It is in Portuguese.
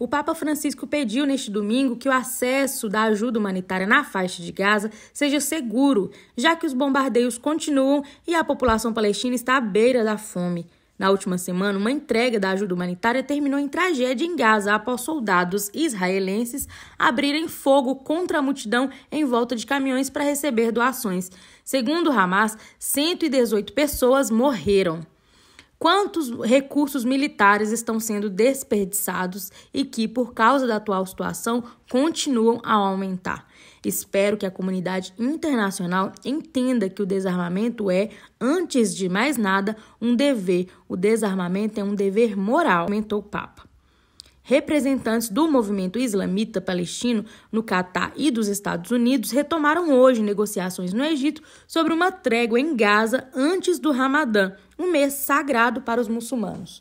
O Papa Francisco pediu neste domingo que o acesso da ajuda humanitária na faixa de Gaza seja seguro, já que os bombardeios continuam e a população palestina está à beira da fome. Na última semana, uma entrega da ajuda humanitária terminou em tragédia em Gaza após soldados israelenses abrirem fogo contra a multidão em volta de caminhões para receber doações. Segundo Hamas, 118 pessoas morreram quantos recursos militares estão sendo desperdiçados e que, por causa da atual situação, continuam a aumentar. Espero que a comunidade internacional entenda que o desarmamento é, antes de mais nada, um dever. O desarmamento é um dever moral, comentou o Papa. Representantes do movimento islamita palestino no Catar e dos Estados Unidos retomaram hoje negociações no Egito sobre uma trégua em Gaza antes do Ramadã, um mês sagrado para os muçulmanos.